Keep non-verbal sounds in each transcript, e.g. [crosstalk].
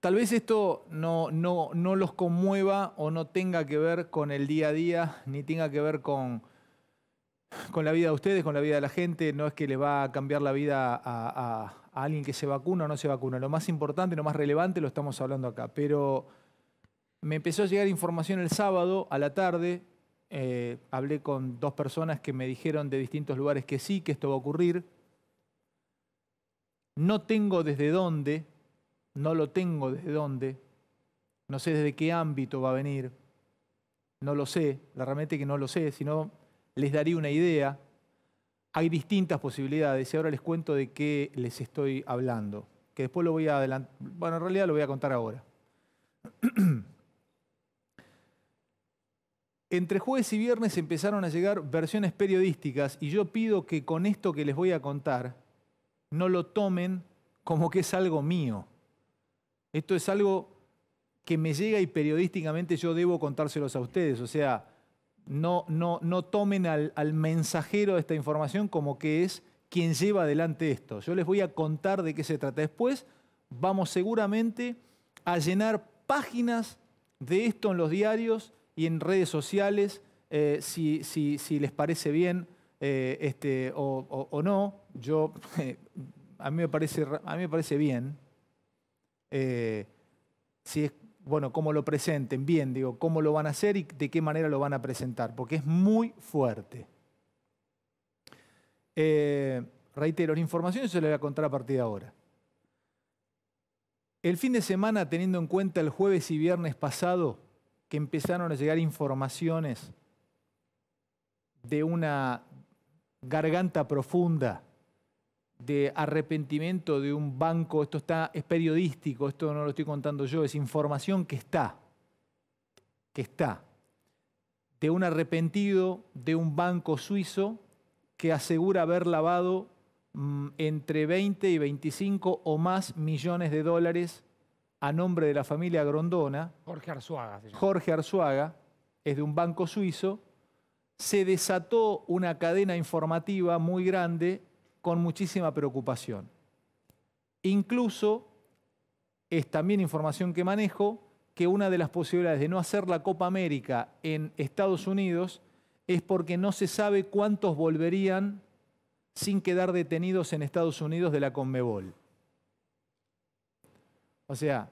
Tal vez esto no, los conmueva o no tenga que ver con el día a día, ni tenga que ver con, con la vida de ustedes, con la vida de la gente, no es que le va a cambiar la vida a, alguien que se vacuna o no se vacuna. Lo más importante, lo más relevante lo estamos hablando acá. Pero me empezó a llegar información el sábado a la tarde. Eh, hablé con dos personas que me dijeron de distintos lugares que sí, que esto va a ocurrir. No tengo desde dónde, no lo tengo desde dónde, no sé desde qué ámbito va a venir, no lo sé, la realmente que no lo sé, sino les daría una idea. Hay distintas posibilidades y ahora les cuento de qué les estoy hablando, que después lo voy a adelantar, bueno, en realidad lo voy a contar ahora. [clears throat] Entre jueves y viernes empezaron a llegar versiones periodísticas y yo pido que con esto que les voy a contar no lo tomen como que es algo mío. Esto es algo que me llega y periodísticamente yo debo contárselos a ustedes. O sea, no, no, no tomen al, mensajero de esta información como que es quien lleva adelante esto. Yo les voy a contar de qué se trata. Después vamos seguramente a llenar páginas de esto en los diarios y en redes sociales, eh, si, les parece bien eh, este, o, no. Yo, [laughs] eh, a, mí me parece, a mí me parece bien, eh, si es, bueno, cómo lo presenten, bien, digo, cómo lo van a hacer y de qué manera lo van a presentar, porque es muy fuerte. Eh, reitero, la información se la voy a contar a partir de ahora. El fin de semana, teniendo en cuenta el jueves y viernes pasado, que empezaron a llegar informaciones de una garganta profunda de arrepentimiento de un banco, esto está, es periodístico, esto no lo estoy contando yo, es información que está, que está, de un arrepentido de un banco suizo que asegura haber lavado mm, entre 20 y 25 o más millones de dólares a nombre de la familia Grondona. Jorge Arzuaga. Jorge Arzuaga, es de un banco suizo, se desató una cadena informativa muy grande con muchísima preocupación. Incluso es también información que manejo que una de las posibilidades de no hacer la Copa América en Estados Unidos es porque no se sabe cuántos volverían sin quedar detenidos en Estados Unidos de la Conmebol. O sea,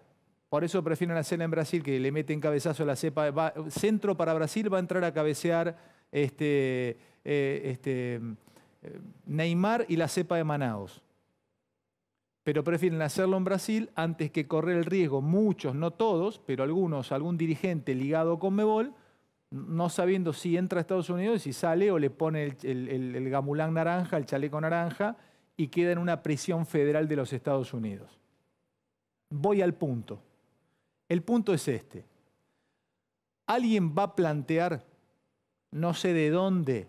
por eso prefieren hacerla en Brasil, que le meten cabezazo a la cepa. centro para Brasil va a entrar a cabecear este, eh, este, Neymar y la cepa de Manaos. Pero prefieren hacerlo en Brasil antes que correr el riesgo, muchos, no todos, pero algunos, algún dirigente ligado con Mebol, no sabiendo si entra a Estados Unidos, y si sale o le pone el, el gamulán naranja, el chaleco naranja, y queda en una prisión federal de los Estados Unidos. Voy al punto. El punto es este. Alguien va a plantear, no sé de dónde,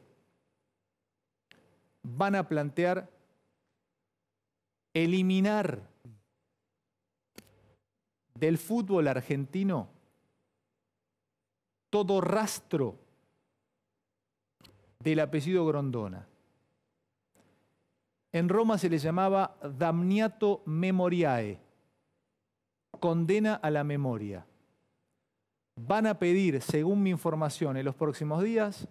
van a plantear eliminar del fútbol argentino todo rastro del apellido Grondona. En Roma se le llamaba damniato memoriae, condena a la memoria. Van a pedir, según mi información, en los próximos días,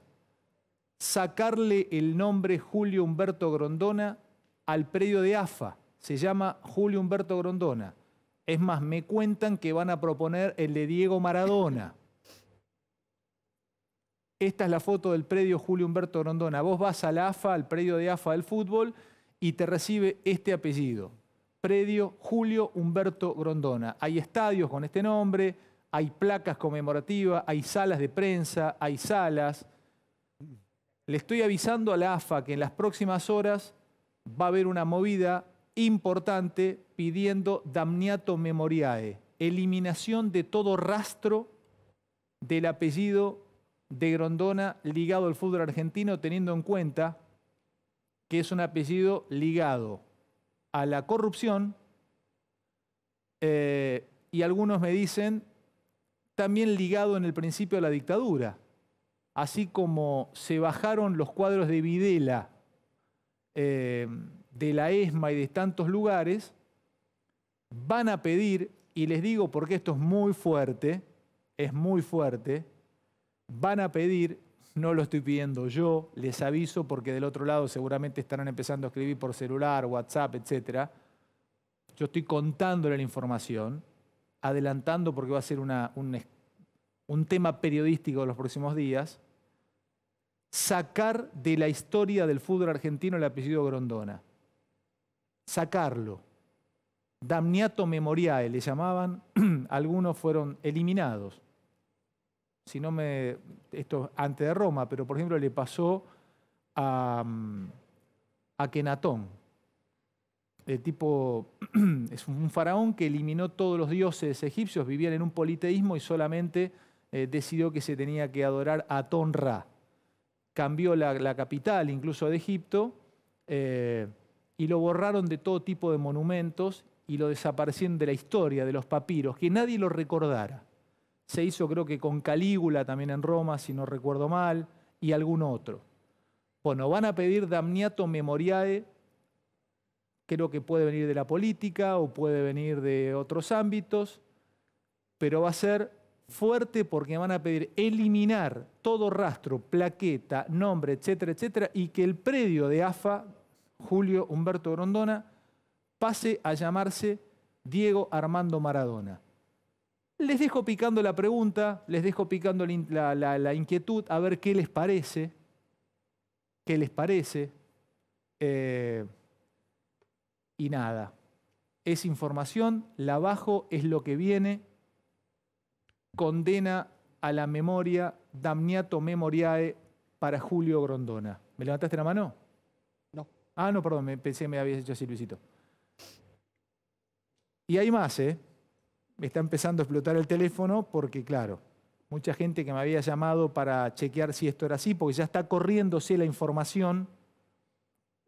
sacarle el nombre Julio Humberto Grondona al predio de AFA. Se llama Julio Humberto Grondona. Es más, me cuentan que van a proponer el de Diego Maradona. Esta es la foto del predio Julio Humberto Grondona. Vos vas al AFA, al predio de AFA del fútbol, y te recibe este apellido. Predio Julio Humberto Grondona. Hay estadios con este nombre, hay placas conmemorativas, hay salas de prensa, hay salas. Le estoy avisando a la AFA que en las próximas horas va a haber una movida importante pidiendo damniato memoriae, eliminación de todo rastro del apellido de Grondona ligado al fútbol argentino, teniendo en cuenta que es un apellido ligado a la corrupción. Eh, y algunos me dicen también ligado en el principio a la dictadura así como se bajaron los cuadros de Videla, eh, de la ESMA y de tantos lugares, van a pedir, y les digo porque esto es muy fuerte, es muy fuerte, van a pedir, no lo estoy pidiendo yo, les aviso porque del otro lado seguramente estarán empezando a escribir por celular, WhatsApp, etc. Yo estoy contándole la información, adelantando porque va a ser un, un tema periodístico en los próximos días sacar de la historia del fútbol argentino el apellido Grondona. Sacarlo. Damniato Memoriae le llamaban, [clears throat] algunos fueron eliminados. Si no me. Esto antes de Roma, pero por ejemplo le pasó a, mm, Kenatón. tipo [clears throat] es un faraón que eliminó todos los dioses egipcios, vivían en un politeísmo y solamente eh, decidió que se tenía que adorar a Tonra cambió la, capital incluso de Egipto eh, y lo borraron de todo tipo de monumentos y lo desaparecieron de la historia, de los papiros, que nadie lo recordara. Se hizo creo que con Calígula también en Roma, si no recuerdo mal, y algún otro. Bueno, van a pedir damniato memoriae, creo que puede venir de la política o puede venir de otros ámbitos, pero va a ser fuerte porque van a pedir eliminar todo rastro, plaqueta, nombre, etcétera, etcétera, y que el predio de AFA, Julio Humberto Grondona, pase a llamarse Diego Armando Maradona. Les dejo picando la pregunta, les dejo picando la, inquietud, a ver qué les parece, qué les parece. Eh, y nada, es información, la bajo, es lo que viene, condena a la memoria damniato memoriae para Julio Grondona. ¿Me levantaste la mano? No. Ah, no, perdón, me, pensé que me habías hecho así, Luisito. Y hay más, ¿eh? Me está empezando a explotar el teléfono porque, claro, mucha gente que me había llamado para chequear si esto era así, porque ya está corriéndose la información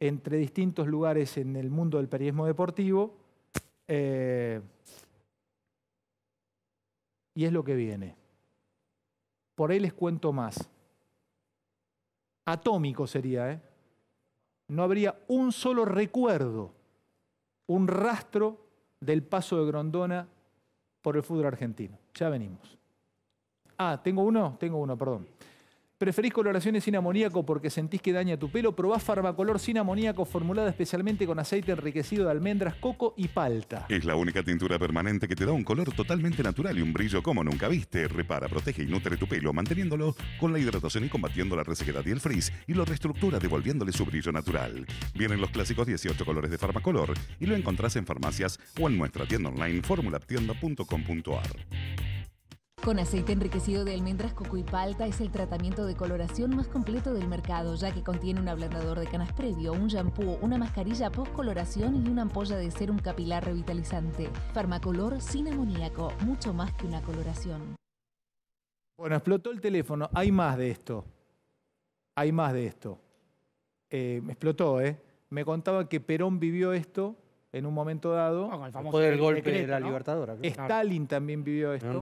entre distintos lugares en el mundo del periodismo deportivo. Eh, y es lo que viene. Por ahí les cuento más. Atómico sería, ¿eh? No habría un solo recuerdo, un rastro del paso de Grondona por el fútbol argentino. Ya venimos. Ah, tengo uno, tengo uno, perdón. ¿Preferís coloraciones sin amoníaco porque sentís que daña tu pelo? Probá Farmacolor sin amoníaco, formulada especialmente con aceite enriquecido de almendras, coco y palta. Es la única tintura permanente que te da un color totalmente natural y un brillo como nunca viste. Repara, protege y nutre tu pelo, manteniéndolo con la hidratación y combatiendo la resequedad y el frizz, y lo reestructura devolviéndole su brillo natural. Vienen los clásicos 18 colores de Farmacolor y lo encontrás en farmacias o en nuestra tienda online formulatienda.com.ar. Con aceite enriquecido de almendras, coco y palta es el tratamiento de coloración más completo del mercado, ya que contiene un ablandador de canas previo, un shampoo, una mascarilla post-coloración y una ampolla de ser un capilar revitalizante. Farmacolor sin amoníaco, mucho más que una coloración. Bueno, explotó el teléfono. Hay más de esto. Hay más de esto. Eh, me explotó, ¿eh? Me contaba que Perón vivió esto en un momento dado. el famoso golpe de la Libertadora. Stalin también vivió esto.